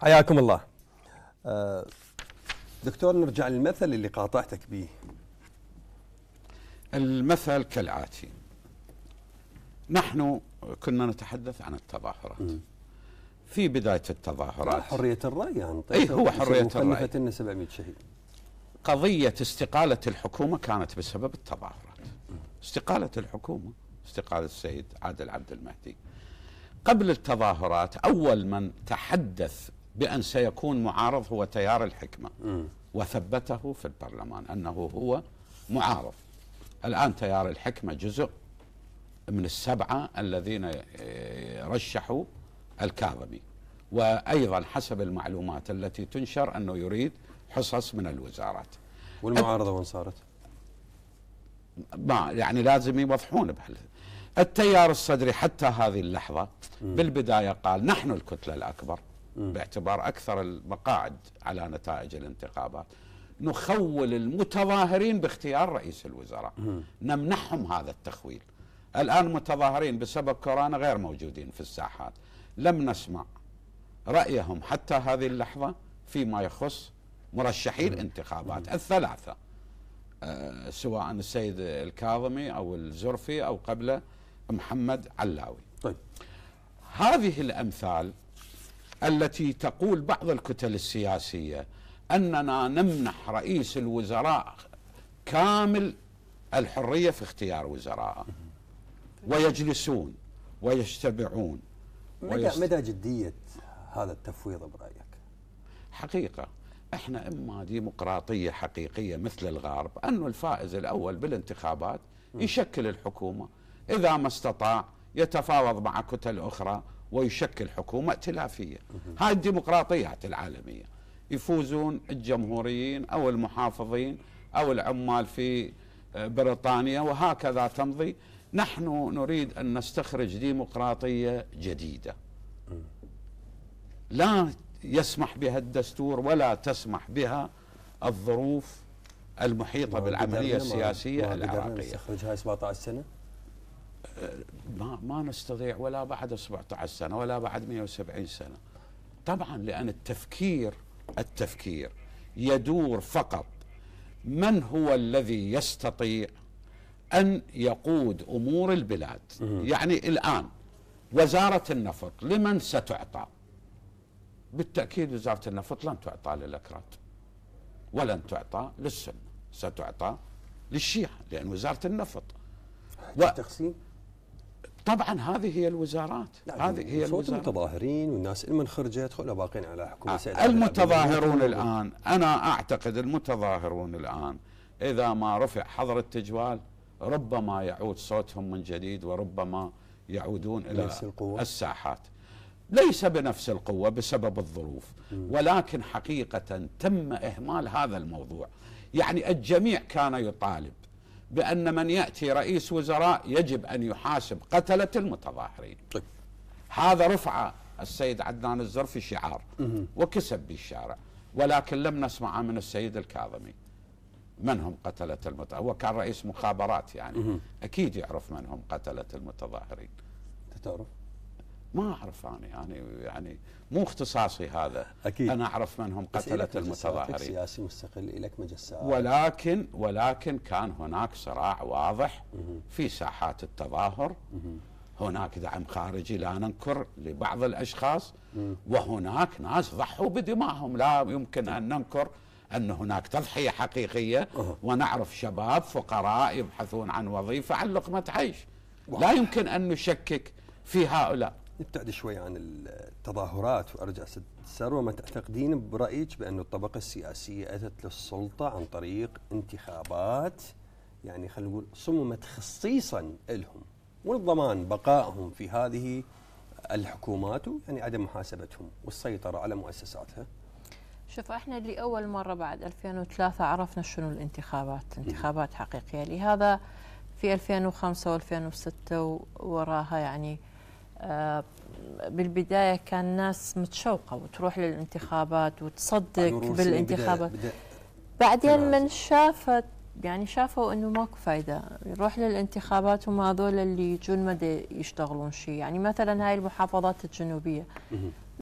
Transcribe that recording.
حياكم الله آه، دكتور نرجع للمثل اللي قاطعتك به المثل كالآتي نحن كنا نتحدث عن التظاهرات في بداية التظاهرات حرية الرأي يعني طيب أي هو حرية الرأي لنا 700 شهيد قضية استقالة الحكومة كانت بسبب التظاهرات استقالة الحكومة استقالة السيد عادل عبد المهدي قبل التظاهرات أول من تحدث بأن سيكون معارض هو تيار الحكمة وثبته في البرلمان أنه هو معارض الآن تيار الحكمة جزء من السبعة الذين رشحوا الكاظمي وأيضا حسب المعلومات التي تنشر أنه يريد حصص من الوزارات والمعارضة وين صارت؟ ما يعني لازم يوضحون بهال التيار الصدري حتى هذه اللحظة م. بالبداية قال نحن الكتلة الأكبر باعتبار أكثر المقاعد على نتائج الانتخابات نخول المتظاهرين باختيار رئيس الوزراء نمنحهم هذا التخويل الآن متظاهرين بسبب كورونا غير موجودين في الساحات لم نسمع رأيهم حتى هذه اللحظة فيما يخص مرشحي الانتخابات الثلاثة أه سواء السيد الكاظمي أو الزرفي أو قبله محمد علاوي طيب. هذه الأمثال التي تقول بعض الكتل السياسيه اننا نمنح رئيس الوزراء كامل الحريه في اختيار وزراء ويجلسون ويجتمعون ويست... مدى مدى جديه هذا التفويض برايك؟ حقيقه احنا اما ديمقراطيه حقيقيه مثل الغرب انه الفائز الاول بالانتخابات يشكل الحكومه اذا ما استطاع يتفاوض مع كتل اخرى ويشكل حكومة ائتلافية هاي الديمقراطيات العالمية يفوزون الجمهوريين أو المحافظين أو العمال في آه، بريطانيا وهكذا تمضي نحن نريد أن نستخرج ديمقراطية جديدة لا يسمح بها الدستور ولا تسمح بها الظروف المحيطة بالعملية السياسية العراقية هاي 17 سنة ما ما نستطيع ولا بعد 17 سنه ولا بعد 170 سنه طبعا لان التفكير التفكير يدور فقط من هو الذي يستطيع ان يقود امور البلاد يعني الان وزاره النفط لمن ستعطى بالتاكيد وزاره النفط لن تعطى للاكراد ولن تعطى للسنه ستعطى للشيعه لان وزاره النفط و... التقسيم طبعا هذه هي الوزارات هذه هي صوت الوزارات المتظاهرين والناس من خرجت خلوا باقين على حكومه آه، سعد المتظاهرون الان انا اعتقد المتظاهرون الان اذا ما رفع حظر التجوال ربما يعود صوتهم من جديد وربما يعودون الى نفس القوة. الساحات ليس بنفس القوه بسبب الظروف م. ولكن حقيقه تم اهمال هذا الموضوع يعني الجميع كان يطالب بأن من يأتي رئيس وزراء يجب أن يحاسب قتلة المتظاهرين طيب. هذا رفع السيد عدنان الزرفي شعار وكسب بالشارع ولكن لم نسمع من السيد الكاظمي من هم قتلة المتظاهرين هو كان رئيس مخابرات يعني أكيد يعرف من هم قتلة المتظاهرين تعرف ما اعرف انا يعني يعني مو اختصاصي هذا أكيد. انا اعرف من هم قتله المتظاهرين سياسي مستقل لك مجسات ولكن ولكن كان هناك صراع واضح في ساحات التظاهر هناك دعم خارجي لا ننكر لبعض الاشخاص وهناك ناس ضحوا بدمائهم لا يمكن ان ننكر ان هناك تضحيه حقيقيه ونعرف شباب فقراء يبحثون عن وظيفه عن لقمه عيش لا يمكن ان نشكك في هؤلاء نبتعد شوي عن التظاهرات وارجع ست ثروه ما تعتقدين برايك بانه الطبقه السياسيه اتت للسلطه عن طريق انتخابات يعني خلينا نقول صممت خصيصا لهم والضمان بقائهم في هذه الحكومات يعني عدم محاسبتهم والسيطره على مؤسساتها شوف احنا لاول مره بعد 2003 عرفنا شنو الانتخابات انتخابات حقيقيه لهذا في 2005 و2006 وراها يعني آه، بالبدايه كان الناس متشوقه وتروح للانتخابات وتصدق بالانتخابات بعدين من شافت يعني شافوا انه ماكو فايده يروح للانتخابات وما هذول اللي يجون مدى يشتغلون شيء يعني مثلا هاي المحافظات الجنوبيه